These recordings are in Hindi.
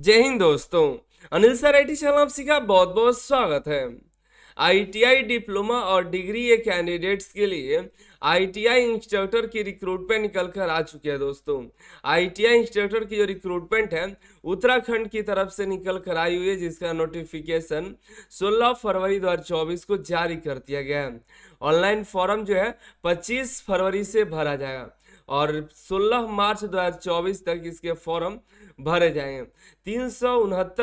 जय हिंद दोस्तों अनिल सर आई चैनल आप सीखा बहुत बहुत स्वागत है आईटीआई डिप्लोमा और डिग्री ए कैंडिडेट्स के लिए आईटीआई इंस्ट्रक्टर की रिक्रूटमेंट निकल कर आ चुकी है दोस्तों आईटीआई इंस्ट्रक्टर की जो रिक्रूटमेंट है उत्तराखंड की तरफ से निकल कर आई हुई है जिसका नोटिफिकेशन 16 फरवरी 2024 को जारी कर दिया गया है ऑनलाइन फॉर्म जो है 25 फरवरी से भरा जाएगा और 16 मार्च 2024 तक इसके फॉर्म भरे जाएंगे तीन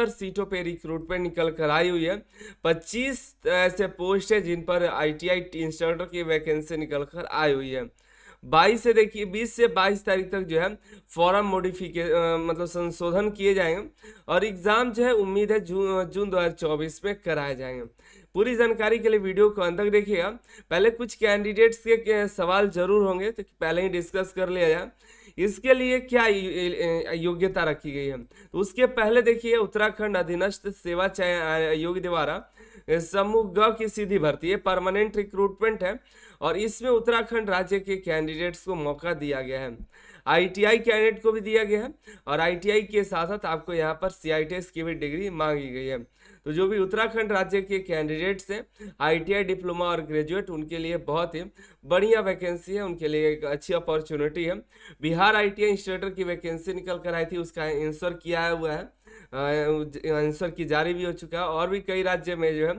सीटों पर रिक्रूटमेंट निकल कर आई हुई है 25 ऐसे पोस्ट है जिन पर आईटीआई इंस्ट्रक्टर की वैकेंसी निकल कर आई हुई है बाईस से देखिए बीस से बाईस तारीख तक जो है फॉर्म मोडिफिके मतलब संशोधन किए जाएंगे और एग्ज़ाम जो है उम्मीद है जून जून 2024 में कराए जाएंगे पूरी जानकारी के लिए वीडियो को अंत तक देखिएगा पहले कुछ कैंडिडेट्स के सवाल जरूर होंगे तो पहले ही डिस्कस कर लिया जाए इसके लिए क्या योग्यता रखी गई है तो उसके पहले देखिए उत्तराखंड अधीनस्थ सेवा आयोग द्वारा समूह ग की सीधी भर्ती है परमानेंट रिक्रूटमेंट है और इसमें उत्तराखंड राज्य के कैंडिडेट्स को मौका दिया गया है आईटीआई कैंडिडेट को भी दिया गया है और आईटीआई के साथ साथ आपको यहाँ पर सी की भी डिग्री मांगी गई है तो जो भी उत्तराखंड राज्य के कैंडिडेट्स हैं आईटीआई डिप्लोमा और ग्रेजुएट उनके लिए बहुत ही बढ़िया वैकेंसी है उनके लिए एक अच्छी अपॉर्चुनिटी है बिहार आई टी इंस्टीट्यूटर की वैकेंसी निकल कर आई थी उसका आंसर किया हुआ है आंसर की जारी भी हो चुका है और भी कई राज्य में जो है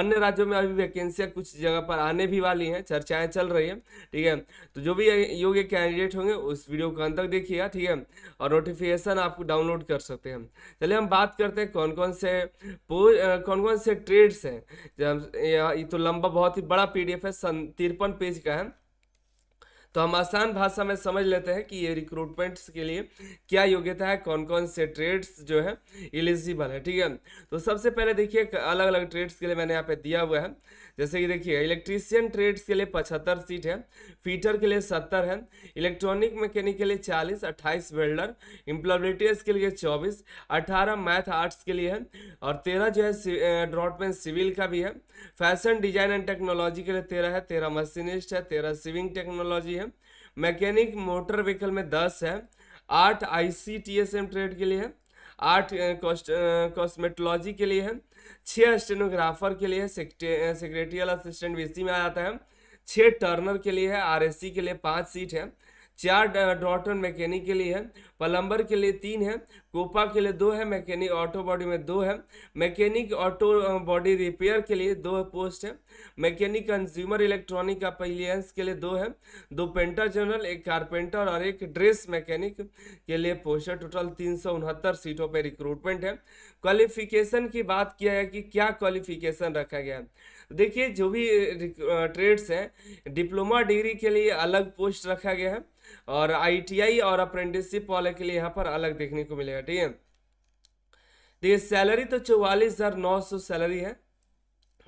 अन्य राज्यों में अभी वैकेंसियाँ कुछ जगह पर आने भी वाली हैं चर्चाएं चल रही है ठीक है तो जो भी योग्य कैंडिडेट होंगे उस वीडियो को अंत तक देखिएगा ठीक है और नोटिफिकेशन आप डाउनलोड कर सकते हैं चलिए हम बात करते हैं कौन कौन से कौन कौन से ट्रेड्स हैं ये तो लंबा बहुत ही बड़ा पी है तिरपन पेज का है तो हम आसान भाषा में समझ लेते हैं कि ये रिक्रूटमेंट्स के लिए क्या योग्यता है कौन कौन से ट्रेड्स जो है एलिजिबल है ठीक है तो सबसे पहले देखिए अलग अलग ट्रेड्स के लिए मैंने यहाँ पे दिया हुआ है जैसे कि देखिए इलेक्ट्रीशियन ट्रेड्स के लिए पचहत्तर सीट है फीटर के लिए सत्तर है इलेक्ट्रॉनिक मैकेनिक के लिए चालीस अट्ठाईस वेल्डर स्किल के लिए चौबीस अठारह मैथ आर्ट्स के लिए है और तेरह जो है ड्रॉटमैन सिविल का भी है फैशन डिजाइन एंड टेक्नोलॉजी के लिए तेरह है तेरह मशीनिस्ट है तेरह सिविंग टेक्नोलॉजी है मैकेनिक मोटर व्हीकल में दस है आठ I C T S M trade के लिए है आठ कॉस्मेटोलॉजी के लिए है छः स्टेनोग्राफर के लिए सेक्रेटरियल असिस्टेंट बी में आ जाता है छः टर्नर के लिए है आर एस सी के लिए पाँच सीट है चार डॉटन मैकेनिक के लिए है पलम्बर के लिए तीन है कोपा के लिए दो है मैकेनिक ऑटो बॉडी में दो है मैकेनिक ऑटो बॉडी रिपेयर के लिए दो है पोस्ट है मैकेनिक कंज्यूमर इलेक्ट्रॉनिक अपीलियंस के लिए दो है दो पेंटर जनरल एक कारपेंटर और एक ड्रेस मैकेनिक के लिए पोस्ट है टोटल तीन सौ उनहत्तर सीटों पर रिक्रूटमेंट है क्वालिफिकेशन की बात किया है कि क्या क्वालिफिकेशन रखा गया है देखिए जो भी ट्रेड्स हैं डिप्लोमा डिग्री के लिए अलग पोस्ट रखा गया है और आईटीआई और अप्रेंटिसशिप वाले के लिए यहाँ पर अलग देखने को मिलेगा ठीक है देखिए सैलरी तो चौवालीस हज़ार नौ सौ सैलरी है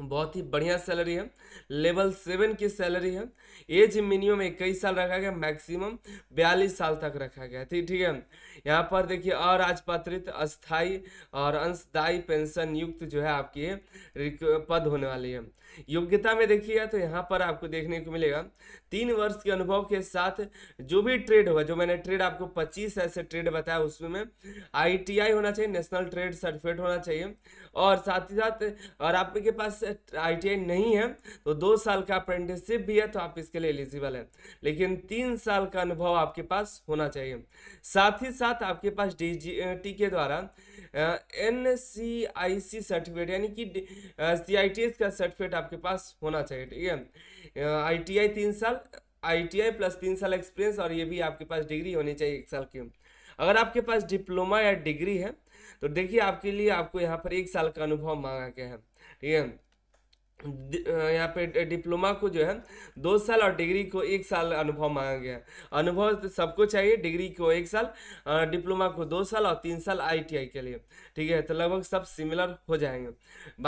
बहुत ही बढ़िया सैलरी है लेवल सेवन की सैलरी है एज मिनिमम इक्कीस साल रखा गया मैक्सिमम बयालीस साल तक रखा गया ठीक ठीक है यहाँ पर देखिए अराजपत्रित अस्थाई और अंशदायी पेंशन युक्त जो है आपकी पद होने वाली है योग्यता में देखिए तो यहाँ पर आपको देखने को मिलेगा तीन वर्ष के अनुभव के साथ जो भी ट्रेड होगा जो मैंने ट्रेड आपको पच्चीस ऐसे ट्रेड बताया उसमें आई होना चाहिए नेशनल ट्रेड सर्टिफिकेट होना चाहिए और साथ ही साथ और आपके पास आई नहीं है तो दो साल का अप्रेंटिसशिप भी है तो आप इसके लिए एलिजिबल हैं लेकिन तीन साल का अनुभव आपके पास होना चाहिए साथ ही साथ आपके पास डी टी के द्वारा एन सी आई सी सर्टिफिकेट यानी कि सी आई टी एस का सर्टिफिकेट आपके पास होना चाहिए ठीक है आई टी आई तीन साल आई प्लस तीन साल एक्सपीरियंस और ये भी आपके पास डिग्री होनी चाहिए एक साल की अगर आपके पास डिप्लोमा या डिग्री है तो देखिए आपके लिए आपको यहाँ पर एक साल का अनुभव मांगा गया है ठीक है यहाँ पे डिप्लोमा को जो है दो साल और डिग्री को एक साल अनुभव मांगा गया है अनुभव तो सबको चाहिए डिग्री को एक साल डिप्लोमा को दो साल और तीन साल आईटीआई के लिए ठीक है तो लगभग सब सिमिलर हो जाएंगे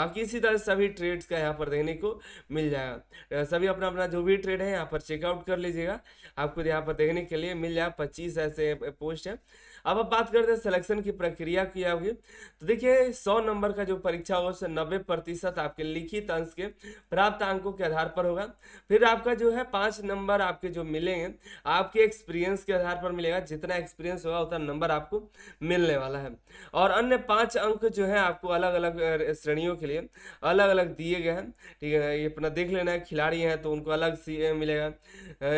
बाकी इसी तरह सभी ट्रेड्स का यहाँ पर देखने को मिल जाएगा सभी अपना अपना जो भी ट्रेड है यहाँ पर चेकआउट कर लीजिएगा आपको यहाँ पर देखने के लिए मिल जाएगा पच्चीस ऐसे पोस्ट है अब अब बात करते हैं सिलेक्शन की प्रक्रिया की होगी तो देखिए सौ नंबर का जो परीक्षा होगा उससे नब्बे प्रतिशत आपके लिखित अंश के प्राप्त अंकों के आधार पर होगा फिर आपका जो है पाँच नंबर आपके जो मिलेंगे आपके एक्सपीरियंस के आधार पर मिलेगा जितना एक्सपीरियंस होगा उतना नंबर आपको मिलने वाला है और अन्य पाँच अंक जो है आपको अलग अलग श्रेणियों के लिए अलग अलग दिए गए हैं ठीक है ये अपना देख लेना है खिलाड़ी हैं तो उनको अलग से मिलेगा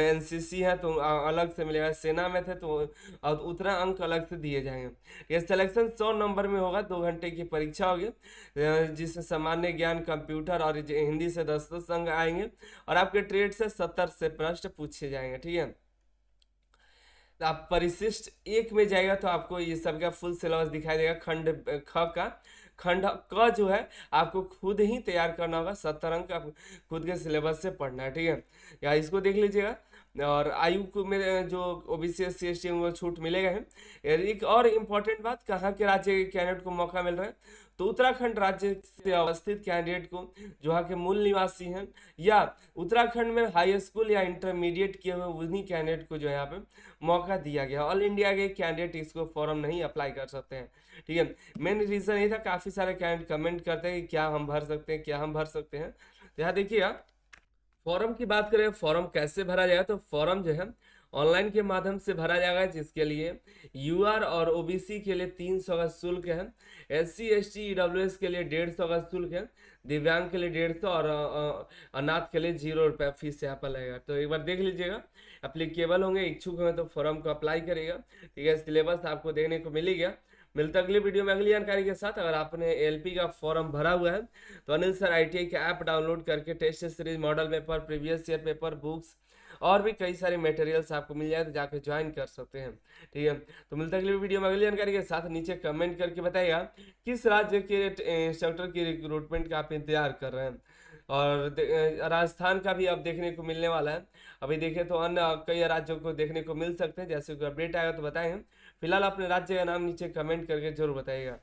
एनसीसी है तो अलग से मिलेगा सेना में थे तो उतना अंक अलग अलग से दिए जाएंगे ये सिलेक्शन सौ नंबर में होगा दो घंटे की परीक्षा होगी जिसमें सामान्य ज्ञान कंप्यूटर और हिंदी से दस दस अंग आएंगे और आपके ट्रेड से सत्तर से प्रश्न पूछे जाएंगे ठीक है तो आप परिशिष्ट एक में जाएगा तो आपको ये सब का फुल सिलेबस दिखाई देगा खंड ख का खंड क जो है आपको खुद ही तैयार करना होगा सत्तर अंक खुद के सिलेबस से पढ़ना है ठीक है या इसको देख लीजिएगा और आयु में जो O B C S C S T में छूट मिलेगा है एक और इम्पोर्टेंट बात कहाँ के राज्य के कैंडिडेट को मौका मिल रहा है तो उत्तराखंड राज्य से अवस्थित कैंडिडेट को जो यहाँ के मूल निवासी हैं या उत्तराखंड में हाई स्कूल या इंटरमीडिएट किए हुए उन्हीं कैंडिडेट को जो है यहाँ पे मौका दिया गया ऑल इंडिया के कैंडिडेट इसको फॉर्म नहीं अप्लाई कर सकते हैं ठीक है मेन रीज़न ये था काफ़ी सारे कैंडिडेट कमेंट करते हैं कि क्या हम भर सकते हैं क्या हम भर सकते हैं तो यहाँ देखिए फॉर्म की बात करें फॉर्म कैसे भरा जाएगा तो फॉर्म जो है ऑनलाइन के माध्यम से भरा जाएगा जिसके लिए यू और ओबीसी के लिए तीन सौ का शुल्क है एस सी एस टी के लिए डेढ़ सौ का शुल्क है दिव्यांग के लिए डेढ़ सौ और अनाथ के लिए जीरो रुपये फीस यहाँ पर लगेगा तो एक बार देख लीजिएगा अप्लीकेबल होंगे इच्छुक होंगे तो फॉर्म को अप्लाई करेगा ठीक है सिलेबस आपको देखने को मिलेगा मिलते अगली वीडियो में अगली जानकारी के साथ अगर आपने एल का फॉर्म भरा हुआ है तो अनिल सर आई के ऐप डाउनलोड करके test series model paper previous year paper books और भी कई सारे मटेरियल्स आपको मिल जाए तो जाकर ज्वाइन कर सकते हैं ठीक है तो मिलते अगली वीडियो में अगली जानकारी के साथ नीचे कमेंट करके बताइएगा किस राज्य के इंस्ट्रक्टर की रिक्रूटमेंट का आप इंतजार कर रहे हैं और राजस्थान का भी अब देखने को मिलने वाला है अभी देखें तो अन्य कई राज्यों को देखने को मिल सकते हैं जैसे कोई अपडेट आएगा तो बताएँ फिलहाल अपने राज्य का नाम नीचे कमेंट करके जरूर बताइएगा